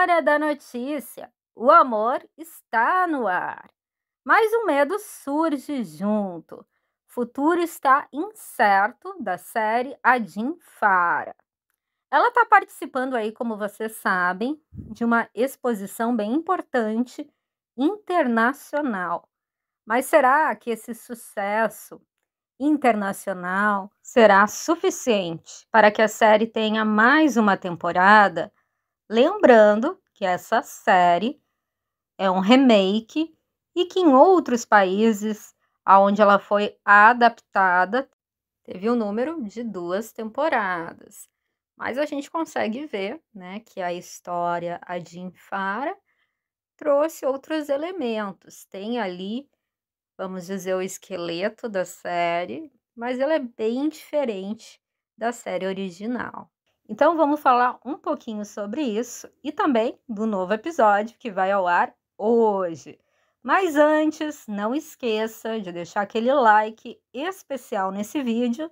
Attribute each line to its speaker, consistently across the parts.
Speaker 1: hora da notícia. O amor está no ar. Mas o medo surge junto. Futuro está incerto da série Adin Fara. Ela está participando aí, como vocês sabem, de uma exposição bem importante internacional. Mas será que esse sucesso internacional será suficiente para que a série tenha mais uma temporada? Lembrando que essa série é um remake e que em outros países aonde ela foi adaptada teve o um número de duas temporadas. Mas a gente consegue ver, né, que a história a Jim Fara trouxe outros elementos. Tem ali, vamos dizer, o esqueleto da série, mas ela é bem diferente da série original. Então vamos falar um pouquinho sobre isso e também do novo episódio que vai ao ar hoje. Mas antes, não esqueça de deixar aquele like especial nesse vídeo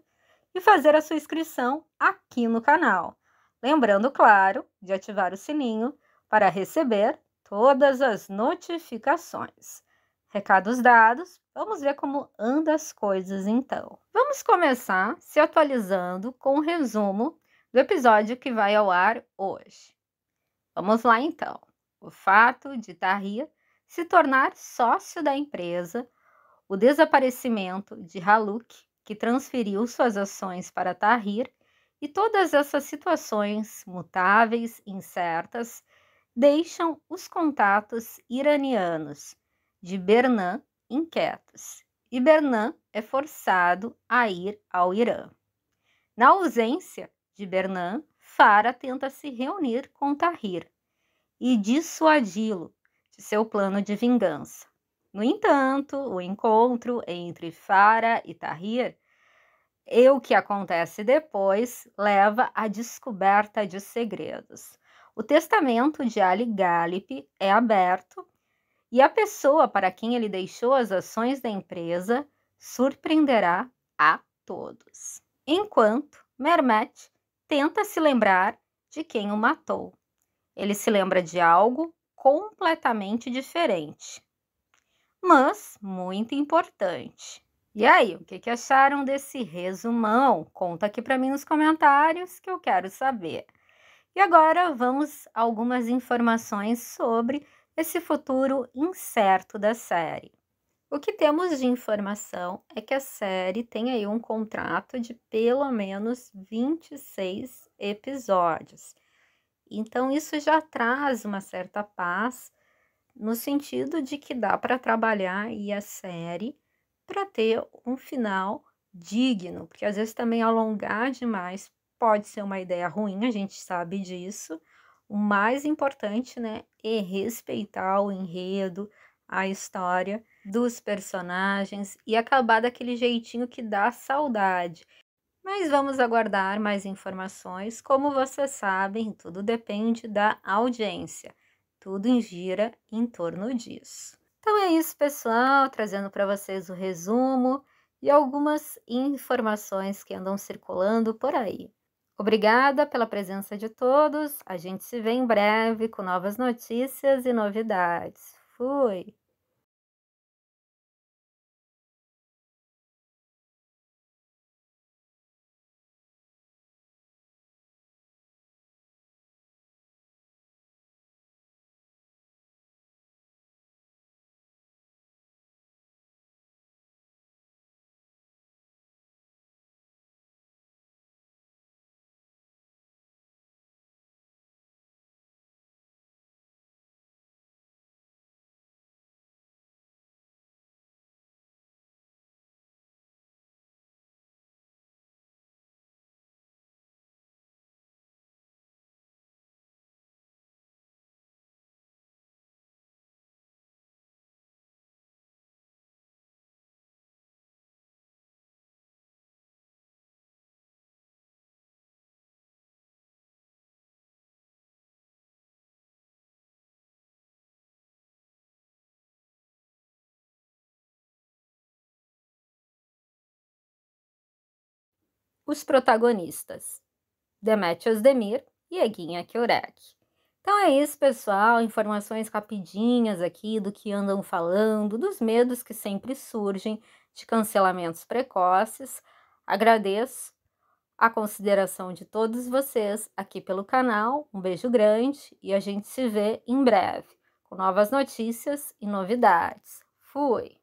Speaker 1: e fazer a sua inscrição aqui no canal. Lembrando, claro, de ativar o sininho para receber todas as notificações. Recados dados, vamos ver como andam as coisas então. Vamos começar se atualizando com um resumo do episódio que vai ao ar hoje. Vamos lá então. O fato de Tahir se tornar sócio da empresa, o desaparecimento de Haluk, que transferiu suas ações para Tahir, e todas essas situações mutáveis, incertas, deixam os contatos iranianos de Bernan inquietos, e Bernan é forçado a ir ao Irã. Na ausência, de Bernan, Fara tenta se reunir com Tahir e dissuadi-lo de seu plano de vingança. No entanto, o encontro entre Fara e Tahir e o que acontece depois leva à descoberta de segredos. O testamento de Ali Galip é aberto e a pessoa para quem ele deixou as ações da empresa surpreenderá a todos. Enquanto Mermet tenta se lembrar de quem o matou. Ele se lembra de algo completamente diferente, mas muito importante. E aí, o que, acharam desse resumão? Conta aqui para mim nos comentários que eu quero saber. E agora vamos a algumas informações sobre esse futuro incerto da série. O que temos de informação é que a série tem aí um contrato de pelo menos 26 episódios. Então, isso já traz uma certa paz, no sentido de que dá para trabalhar e a série para ter um final digno, porque às vezes também alongar demais pode ser uma ideia ruim, a gente sabe disso. O mais importante, né, é respeitar o enredo, a história dos personagens e acabar daquele jeitinho que dá saudade. Mas vamos aguardar mais informações. Como vocês sabem, tudo depende da audiência. Tudo gira em torno disso. Então é isso, pessoal, trazendo para vocês o resumo e algumas informações que andam circulando por aí. Obrigada pela presença de todos. A gente se vê em breve com novas notícias e novidades. Fui! os protagonistas, Demetrios Demir e Eguinha Kiorek. Então é isso, pessoal. Informações rapidinhas aqui do que andam falando, dos medos que sempre surgem de cancelamentos precoces. Agradeço a consideração de todos vocês aqui pelo canal. Um beijo grande e a gente se vê em breve com novas notícias e novidades. Fui!